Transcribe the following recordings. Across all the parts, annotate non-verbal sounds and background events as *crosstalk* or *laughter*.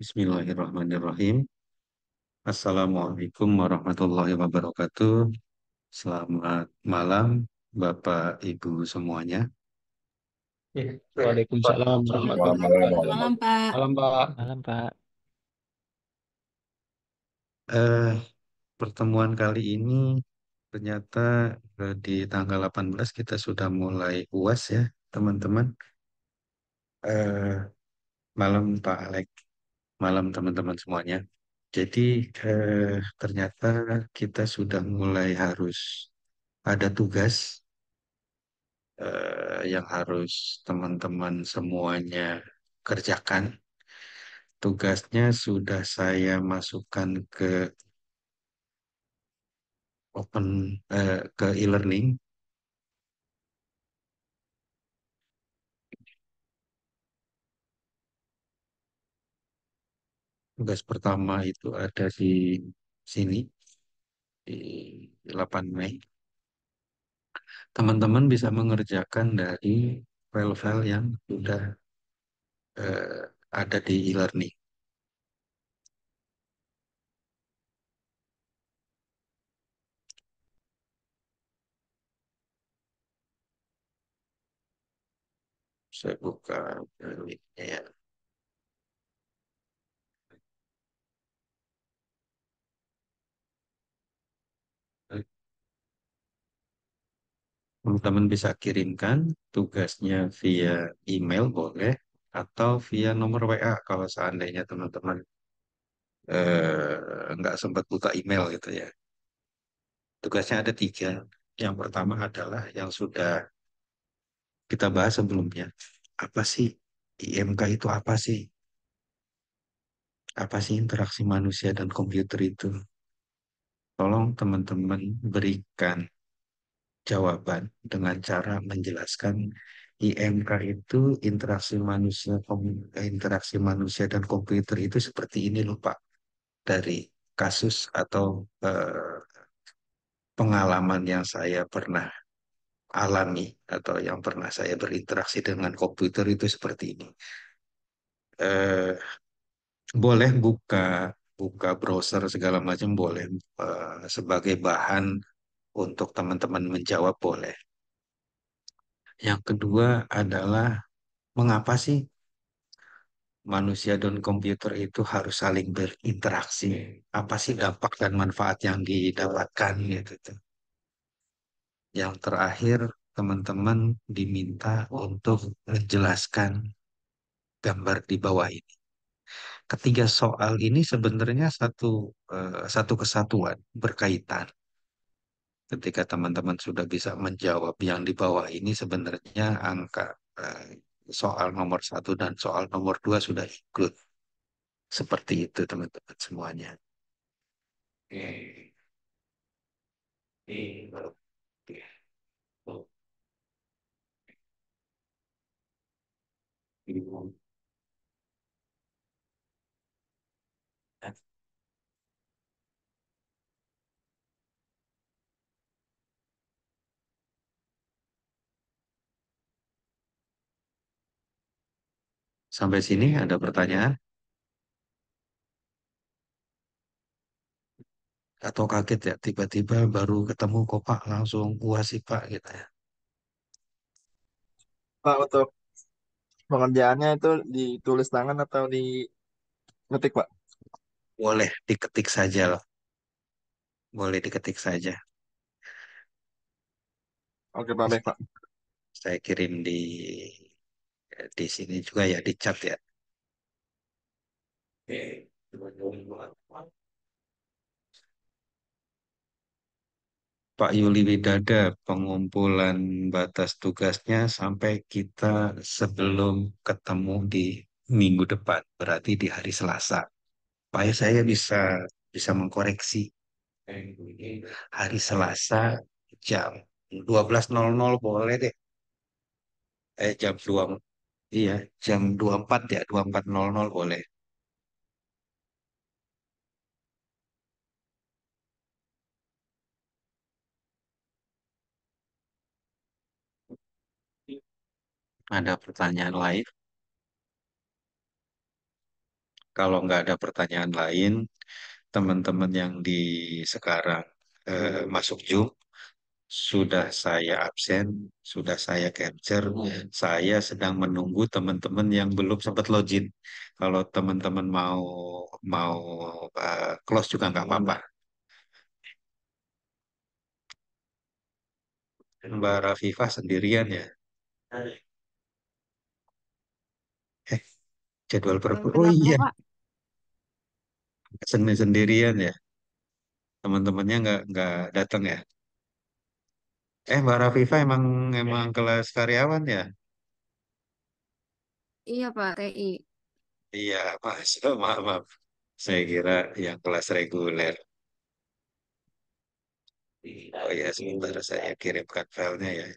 Bismillahirrahmanirrahim. Assalamualaikum warahmatullahi wabarakatuh. Selamat malam Bapak Ibu semuanya. Ya, Waalaikumsalam warahmatullahi wabarakatuh. Malam Pak. Malam Pak. Eh, pertemuan kali ini ternyata eh, di tanggal 18 kita sudah mulai UAS ya, teman-teman. Eh, malam Pak Alek malam teman-teman semuanya. Jadi eh, ternyata kita sudah mulai harus ada tugas eh, yang harus teman-teman semuanya kerjakan. Tugasnya sudah saya masukkan ke open eh, ke e-learning tugas pertama itu ada di sini di 8 Mei teman-teman bisa mengerjakan dari file-file yang sudah eh, ada di e-learning saya buka eh, ya teman-teman bisa kirimkan tugasnya via email boleh atau via nomor WA kalau seandainya teman-teman eh, nggak sempat buka email gitu ya. Tugasnya ada tiga. Yang pertama adalah yang sudah kita bahas sebelumnya. Apa sih IMK itu apa sih? Apa sih interaksi manusia dan komputer itu? Tolong teman-teman berikan jawaban dengan cara menjelaskan IMK itu interaksi manusia eh, interaksi manusia dan komputer itu seperti ini loh Pak dari kasus atau eh, pengalaman yang saya pernah alami atau yang pernah saya berinteraksi dengan komputer itu seperti ini eh, boleh buka buka browser segala macam boleh eh, sebagai bahan untuk teman-teman menjawab boleh. Yang kedua adalah mengapa sih manusia dan komputer itu harus saling berinteraksi? Apa sih dampak dan manfaat yang didapatkan gitu tuh. Yang terakhir teman-teman diminta untuk menjelaskan gambar di bawah ini. Ketiga soal ini sebenarnya satu eh, satu kesatuan berkaitan ketika teman-teman sudah bisa menjawab yang di bawah ini sebenarnya angka eh, soal nomor satu dan soal nomor dua sudah ikut. Seperti itu teman-teman semuanya. Oke. Oke. Oke. Oh. Sampai sini ada pertanyaan? Atau kaget ya, tiba-tiba baru ketemu kok Pak, langsung puas sih Pak gitu ya. Pak, untuk pengerjaannya itu ditulis tangan atau di ngetik, Pak? Boleh, diketik saja loh. Boleh diketik saja. Oke, Pak, baik, Pak. Saya kirim di di sini juga ya di chat ya. Pak Yuli Widada pengumpulan batas tugasnya sampai kita sebelum ketemu di minggu depan, berarti di hari Selasa. Pak ya, saya bisa bisa mengkoreksi hari Selasa jam 12.00 boleh deh. Eh jam 2 Iya, jam 24 ya, 24.00 boleh. Ada pertanyaan lain? Kalau nggak ada pertanyaan lain, teman-teman yang di sekarang eh, masuk Zoom, sudah saya absen, sudah saya capture, hmm. saya sedang menunggu teman-teman yang belum sempat login. Kalau teman-teman mau mau uh, close juga nggak hmm. apa-apa. Mbak Rafifah sendirian ya? Eh, jadwal berburu. Oh iya. Sendirian ya? Teman-temannya nggak nggak datang ya? Eh, Mbak Rafifa iya. emang emang kelas karyawan ya? Iya Pak TI. Iya, Mas. *laughs* Maaf, maaf. Saya kira yang kelas reguler. Iya, oh ya, sebentar saya kirimkan filenya ya.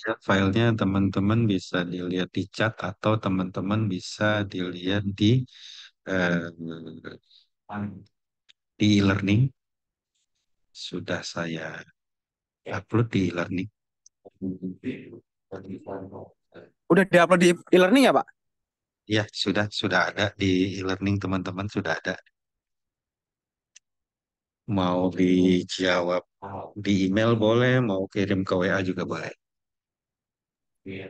file filenya teman-teman bisa dilihat di chat atau teman-teman bisa dilihat di eh, di e-learning. Sudah saya upload di e-learning. Udah di-upload di di e learning ya, Pak? Ya, sudah sudah ada di e-learning teman-teman sudah ada. Mau dijawab di email boleh, mau kirim ke WA juga boleh. Iya.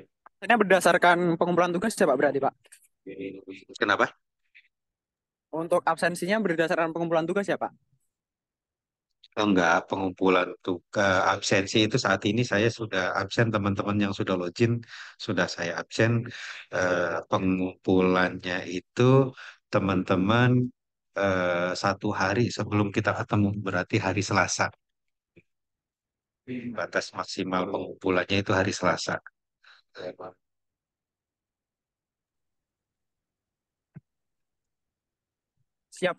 Ini berdasarkan pengumpulan tugas ya Pak berarti Pak? Iya, iya, Kenapa? Untuk absensinya berdasarkan pengumpulan tugas ya Pak? Oh, enggak, pengumpulan tugas absensi itu saat ini saya sudah absen teman-teman yang sudah login sudah saya absen eh, pengumpulannya itu teman-teman eh, satu hari sebelum kita ketemu berarti hari Selasa batas maksimal pengumpulannya itu hari Selasa. Siap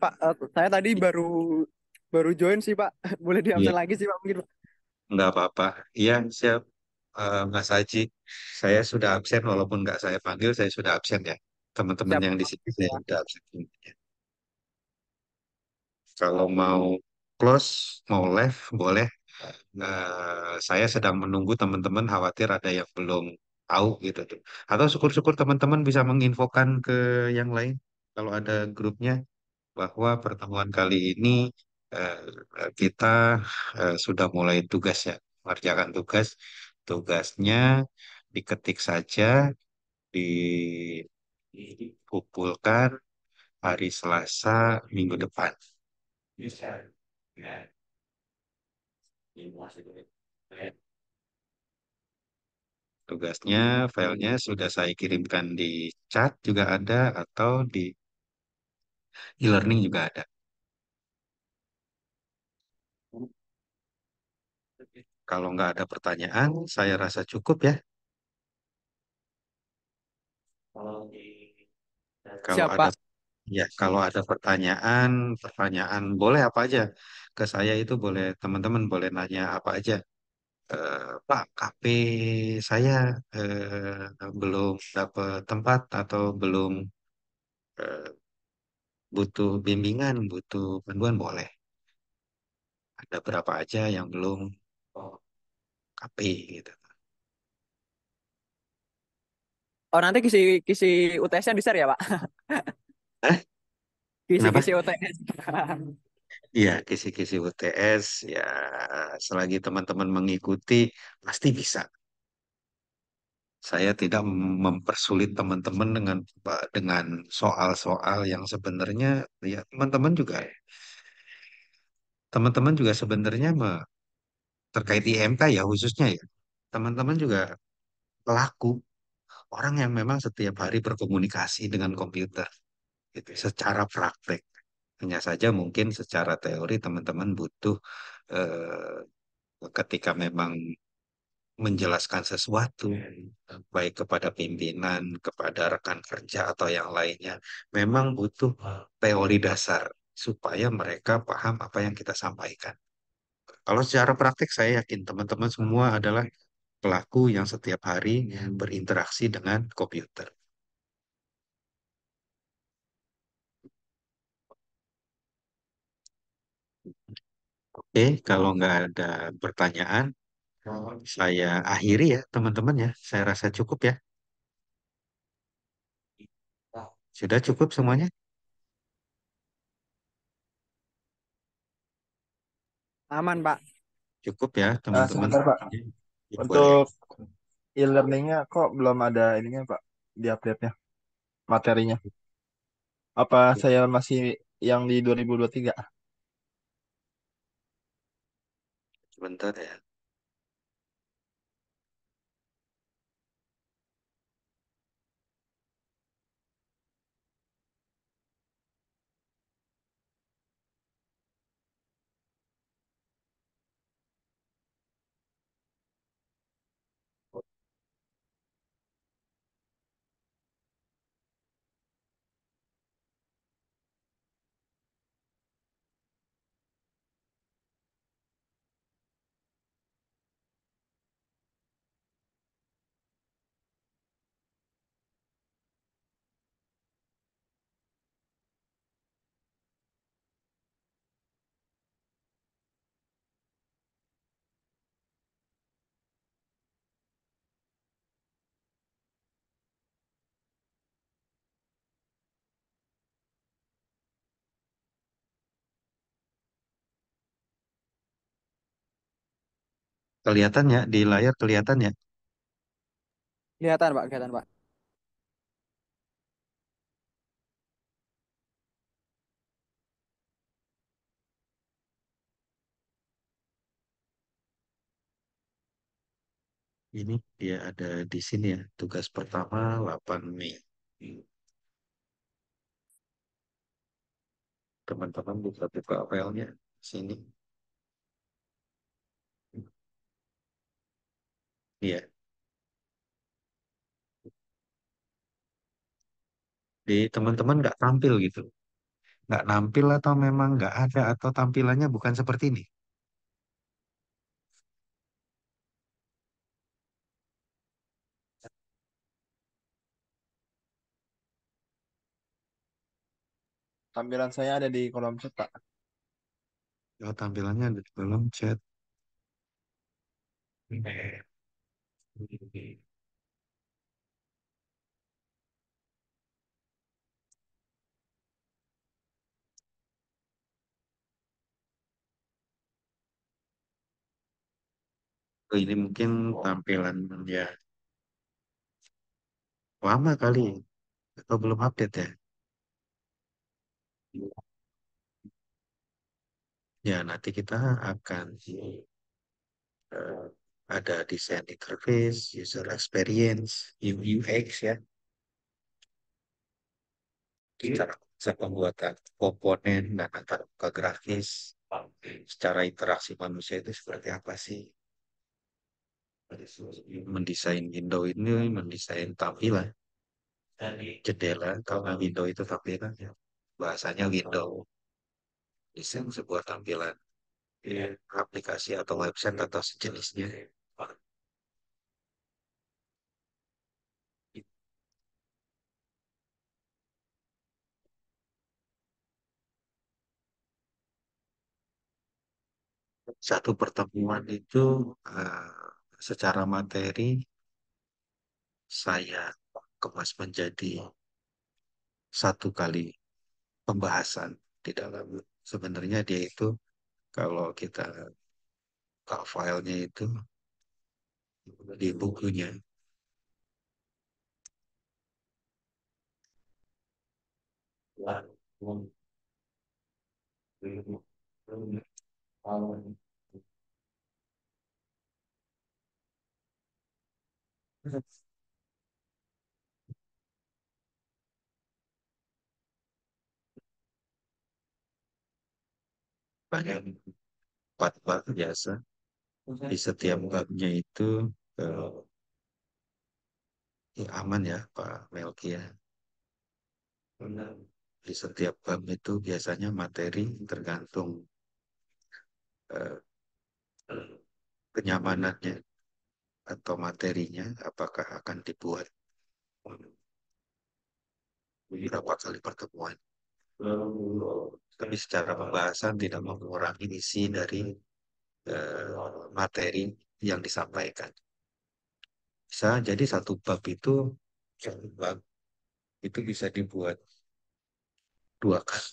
Pak, eh, saya tadi baru baru join sih Pak. *laughs* Boleh diambil ya. lagi sih Pak mungkin Enggak apa-apa. Iya siap uh, Mas Haji. Saya sudah absen walaupun nggak saya panggil, saya sudah absen ya. Teman-teman yang di sini saya sudah absen. Ya. Kalau mau close, mau left, boleh. Uh, saya sedang menunggu teman-teman khawatir ada yang belum tahu gitu tuh. Atau syukur-syukur teman-teman bisa menginfokan ke yang lain kalau ada grupnya bahwa pertemuan kali ini eh, kita eh, sudah mulai tugas ya, mengerjakan tugas. Tugasnya diketik saja kumpulkan hari Selasa minggu depan. Bisa. Yeah. Tugasnya, hmm. filenya sudah saya kirimkan di chat juga ada atau di e-learning juga ada. Kalau nggak ada pertanyaan, saya rasa cukup ya. Kalau Siapa? ada ya, kalau ada pertanyaan, pertanyaan boleh apa aja ke saya itu boleh teman-teman boleh nanya apa aja Eh, "Pak, KP saya, eh, belum dapat tempat atau belum, eh, butuh bimbingan, butuh bantuan boleh. Ada berapa aja yang belum, oh, gitu. Oh, nanti kisi kisi UTS-nya di-share ya, Pak? Hah? *laughs* Kisi-kisi UTS. *laughs* Iya, kisi-kisi UTS ya selagi teman-teman mengikuti pasti bisa. Saya tidak mempersulit teman-teman dengan dengan soal-soal yang sebenarnya ya teman-teman juga Teman-teman juga sebenarnya me, terkait IMK ya khususnya ya. Teman-teman juga pelaku orang yang memang setiap hari berkomunikasi dengan komputer itu secara praktek hanya saja mungkin secara teori teman-teman butuh eh, ketika memang menjelaskan sesuatu iya, iya. baik kepada pimpinan, kepada rekan kerja atau yang lainnya, memang butuh teori dasar supaya mereka paham apa yang kita sampaikan. Kalau secara praktik saya yakin teman-teman semua adalah pelaku yang setiap hari iya. berinteraksi dengan komputer. Oke, eh, kalau nggak ada pertanyaan, saya akhiri ya, teman-teman ya. Saya rasa cukup ya. Sudah cukup semuanya? Aman, Pak. Cukup ya, eh, teman-teman. Nah, sebentar, Untuk e-learningnya kok belum ada ininya, Pak, di update-nya, materinya. Apa saya masih yang di 2023? बनता रहा Kelihatan ya di layar kelihatan ya. Kelihatan, Pak, kelihatan, Pak. Ini dia ada di sini ya. Tugas pertama 8 Mei. Teman-teman buka-buka filenya sini. Iya. Di teman-teman nggak tampil gitu. Nggak nampil atau memang nggak ada atau tampilannya bukan seperti ini. Tampilan saya ada di kolom chat, Pak. Oh, tampilannya ada di kolom chat. Oke ini mungkin tampilan ya lama kali atau belum update ya. Ya, nanti kita akan eh, ada desain interface, user experience, UX ya. Cara, bisa pembuatan komponen dan antar ke grafis secara interaksi manusia itu seperti apa sih? Mendesain window ini, mendesain tampilan. Jendela, kalau nggak window itu tampilan ya. Bahasanya window. Desain sebuah tampilan. Iya. Aplikasi atau website atau sejenisnya satu pertemuan itu uh, secara materi saya kemas menjadi satu kali pembahasan di dalam sebenarnya dia itu kalau kita buka filenya itu di bukunya banyak Banyak fatwa biasa di setiap babnya itu eh, ya aman ya Pak Melki ya. Di setiap bab itu biasanya materi tergantung eh, kenyamanannya atau materinya apakah akan dibuat beberapa kali pertemuan. Tapi secara pembahasan tidak mengurangi isi dari eh, materi yang disampaikan. Bisa jadi satu bab itu satu bab itu bisa dibuat dua kali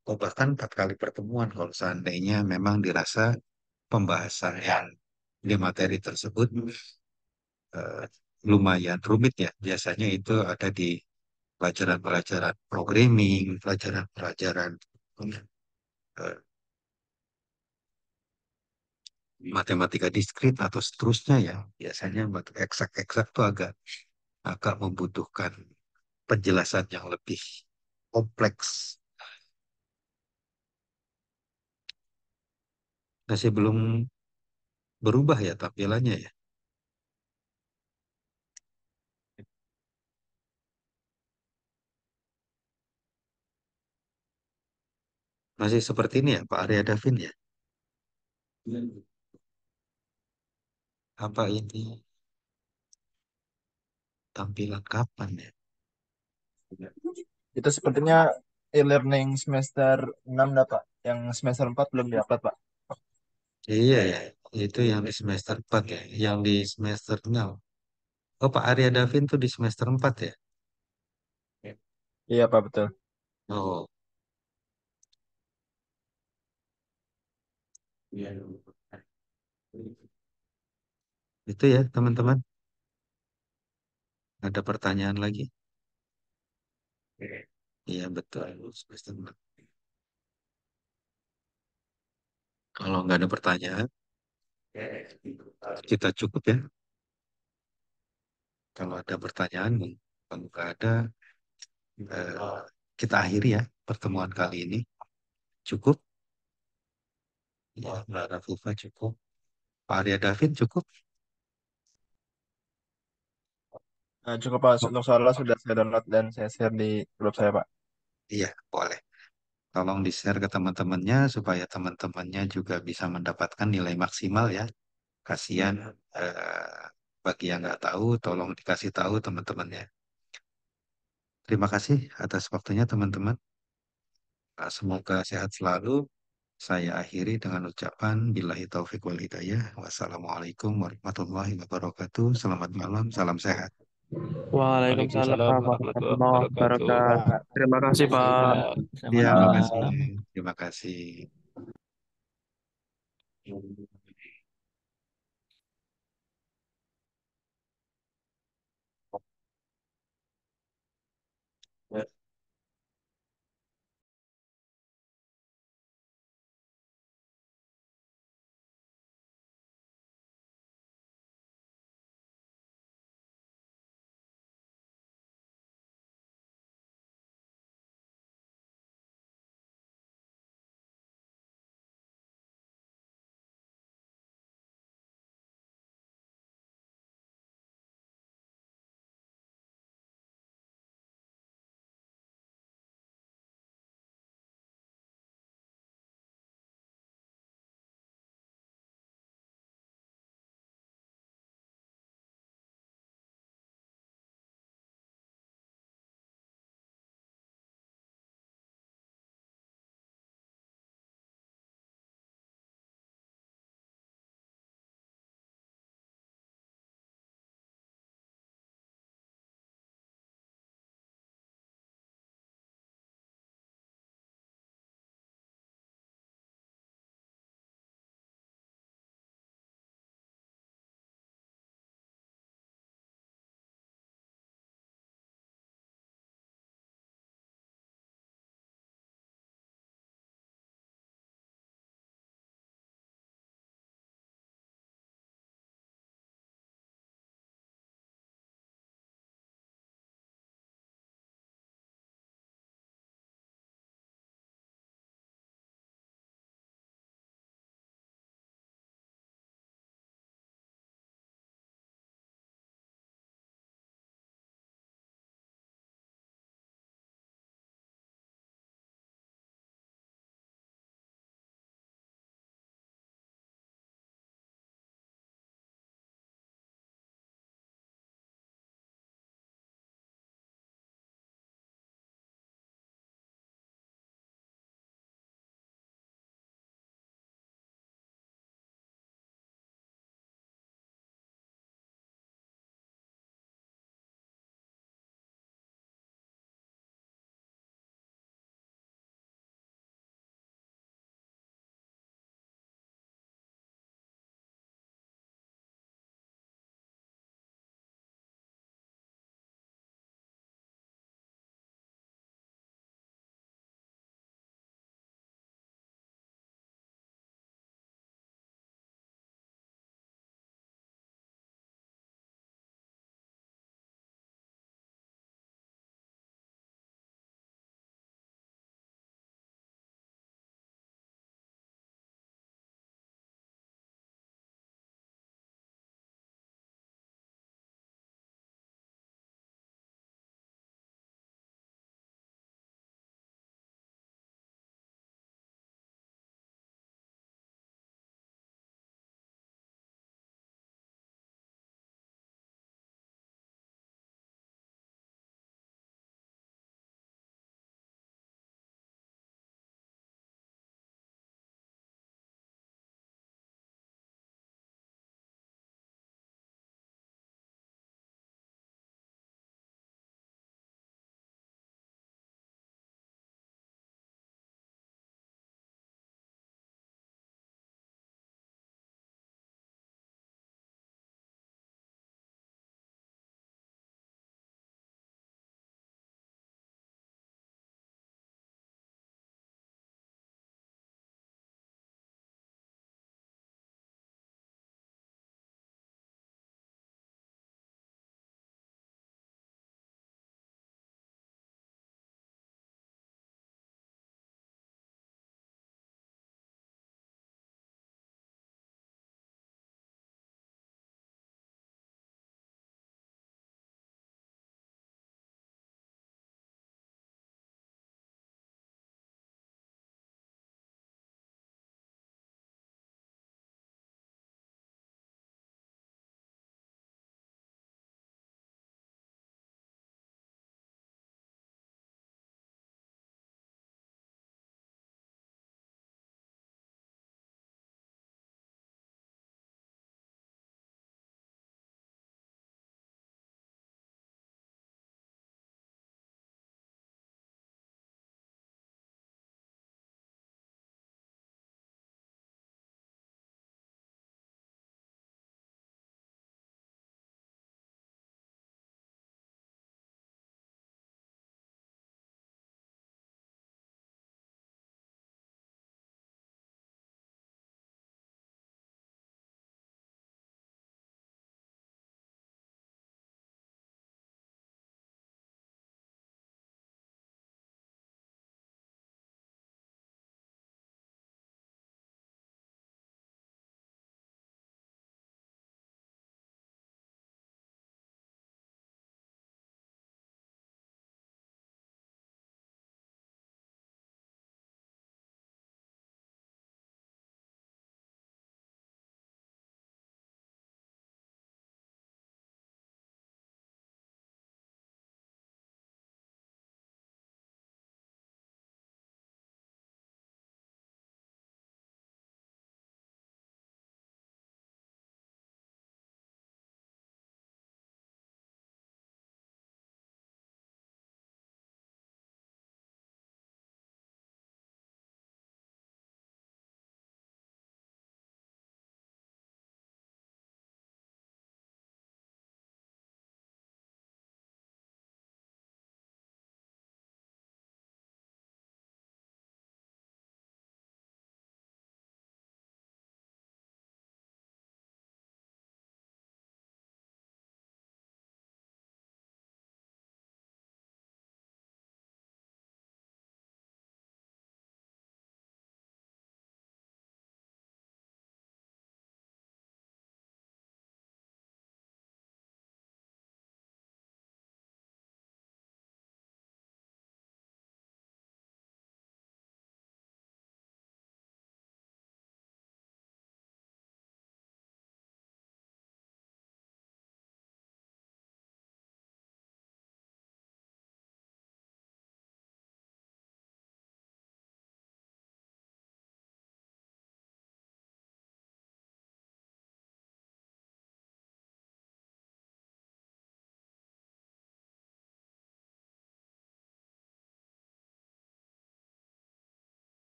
atau bahkan empat kali pertemuan kalau seandainya memang dirasa pembahasan yang di materi tersebut uh, lumayan rumit ya. Biasanya itu ada di pelajaran-pelajaran programming, pelajaran-pelajaran uh, matematika diskrit atau seterusnya ya. Biasanya eksak-eksak itu agak agak membutuhkan penjelasan yang lebih kompleks. Masih belum berubah ya tampilannya ya. Masih seperti ini ya, Pak Arya Davin ya? Apa ini tampilan kapan ya? Itu sepertinya e-learning semester 6 dah, Pak. Yang semester 4 belum diupload, Pak. Iya ya, itu yang di semester 4 ya, yang di semester 6. Oh, Pak Arya Davin tuh di semester 4 ya? Iya, Pak, betul. Oh, Iya. Iya. Itu ya, teman-teman. Ada pertanyaan lagi? Iya, betul. Kalau nggak ada pertanyaan, kita cukup ya. Kalau ada pertanyaan, kalau nggak ada, eh, kita akhiri ya pertemuan kali ini. Cukup ya Mbak Rafifa cukup. Pak Arya Davin cukup. Nah, cukup Pak, untuk soalnya sudah saya download dan saya share di grup saya Pak. Iya, boleh. Tolong di-share ke teman-temannya supaya teman-temannya juga bisa mendapatkan nilai maksimal ya. Kasihan eh, bagi yang nggak tahu, tolong dikasih tahu teman-temannya. Terima kasih atas waktunya teman-teman. Semoga sehat selalu. Saya akhiri dengan ucapan billahi taufik wal hidayah. Wassalamualaikum warahmatullahi wabarakatuh. Selamat malam, salam sehat. Waalaikumsalam warahmatullahi wabarakatuh. Terima kasih, Pak. Ya, terima kasih. Terima kasih.